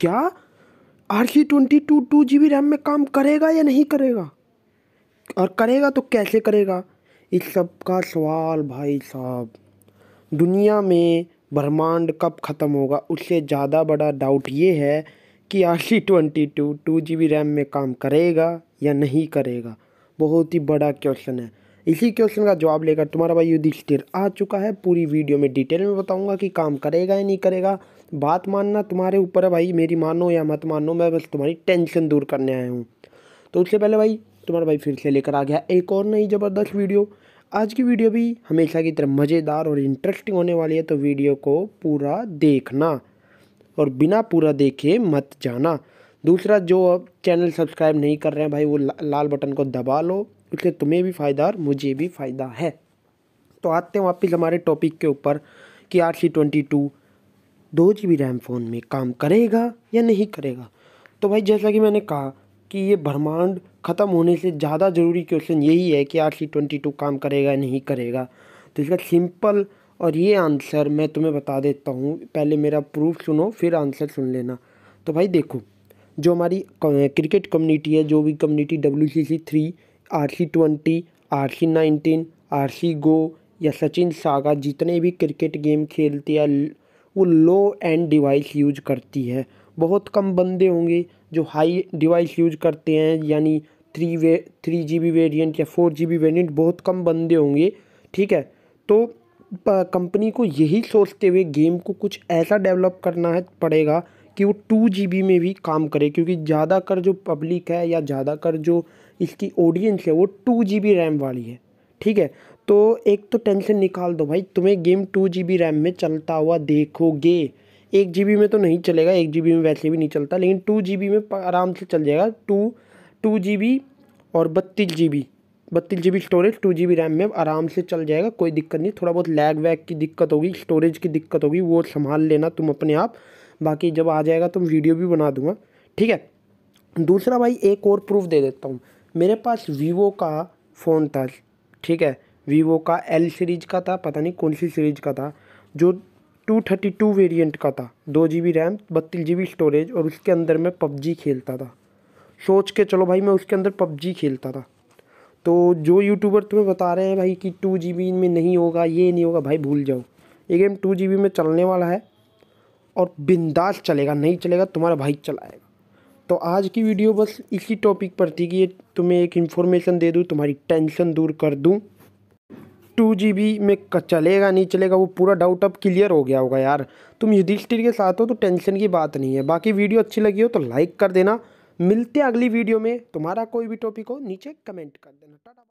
क्या R C twenty two two G B RAM में काम करेगा या नहीं करेगा और करेगा तो कैसे करेगा इस सब का सवाल भाई साहब दुनिया में ब्रह्मांड कब ख़त्म होगा उससे ज़्यादा बड़ा डाउट ये है कि R C twenty two two G B RAM में काम करेगा या नहीं करेगा बहुत ही बड़ा क्वेश्चन है इसी क्वेश्चन का जवाब लेकर तुम्हारा भाई युधिष्ठिर आ चुका है पूरी वीडियो में डिटेल में बताऊंगा कि काम करेगा या नहीं करेगा बात मानना तुम्हारे ऊपर है भाई मेरी मानो या मत मानो मैं बस तुम्हारी टेंशन दूर करने आया हूँ तो उससे पहले भाई तुम्हारा भाई फिर से लेकर आ गया एक और नई ज़बरदस्त वीडियो आज की वीडियो भी हमेशा की तरह मज़ेदार और इंटरेस्टिंग होने वाली है तो वीडियो को पूरा देखना और बिना पूरा देखे मत जाना दूसरा जो अब चैनल सब्सक्राइब नहीं कर रहे हैं भाई वो लाल बटन को दबा लो उससे तुम्हें भी फ़ायदा और मुझे भी फ़ायदा है तो आते हैं वापस हमारे टॉपिक के ऊपर कि आर सी ट्वेंटी टू दो जी बी रैम फ़ोन में काम करेगा या नहीं करेगा तो भाई जैसा कि मैंने कहा कि ये ब्रह्मांड ख़त्म होने से ज़्यादा ज़रूरी क्वेश्चन यही है कि आर सी ट्वेंटी टू काम करेगा या नहीं करेगा तो इसका सिंपल और ये आंसर मैं तुम्हें बता देता हूँ पहले मेरा प्रूफ सुनो फिर आंसर सुन लेना तो भाई देखो जो हमारी क्रिकेट कम्युनिटी है जो भी community W C C three R C twenty R C nineteen R C go या सचिन सागा जितने भी क्रिकेट गेम खेलती है वो लो एंड डिवाइस यूज करती है बहुत कम बंदे होंगे जो हाई डिवाइस यूज करते हैं यानी three way three G B variant या फोर जी बी वेरियंट बहुत कम बंदे होंगे ठीक है तो कंपनी को यही सोचते हुए गेम को कुछ ऐसा डेवलप करना है पड़ेगा कि वो टू जी बी में भी काम करे क्योंकि ज़्यादातर जो पब्लिक है या ज़्यादातर जो इसकी ऑडियंस है वो टू जी बी रैम वाली है ठीक है तो एक तो टेंशन निकाल दो भाई तुम्हें game two G B RAM में चलता हुआ देखोगे एक जी बी में तो नहीं चलेगा एक जी बी में वैसे भी नहीं चलता लेकिन टू जी बी में आराम से चल जाएगा टू टू जी बी और बत्तीस जी बी बत्तीस G B storage two G B RAM में आराम से चल जाएगा कोई दिक्कत नहीं थोड़ा बहुत लैग वैग की दिक्कत होगी स्टोरेज की दिक्कत होगी वो संभाल लेना तुम अपने आप बाकी जब आ जाएगा तो मैं वीडियो भी बना दूंगा ठीक है दूसरा भाई एक और प्रूफ दे देता हूँ मेरे पास वीवो का फ़ोन था ठीक है वीवो का एल सीरीज का था पता नहीं कौन सी सीरीज का था जो टू थर्टी टू वेरियंट का था दो जी बी रैम बत्तीस जी बी स्टोरेज और उसके अंदर मैं पबजी खेलता था सोच के चलो भाई मैं उसके अंदर पबजी खेलता था तो जो यूट्यूबर तुम्हें बता रहे हैं भाई कि टू जी बी में नहीं होगा ये नहीं होगा भाई भूल जाओ ये गेम टू जी बी में चलने वाला है और बिंदास चलेगा नहीं चलेगा तुम्हारा भाई चलाएगा तो आज की वीडियो बस इसी टॉपिक पर थी कि ये तुम्हें एक इन्फॉर्मेशन दे दूँ तुम्हारी टेंशन दूर कर दूँ टू जी बी में चलेगा नहीं चलेगा वो पूरा डाउट अब क्लियर हो गया होगा यार तुम युधिष्ठिर के साथ हो तो टेंशन की बात नहीं है बाकी वीडियो अच्छी लगी हो तो लाइक कर देना मिलते अगली वीडियो में तुम्हारा कोई भी टॉपिक हो नीचे कमेंट कर देना टाटा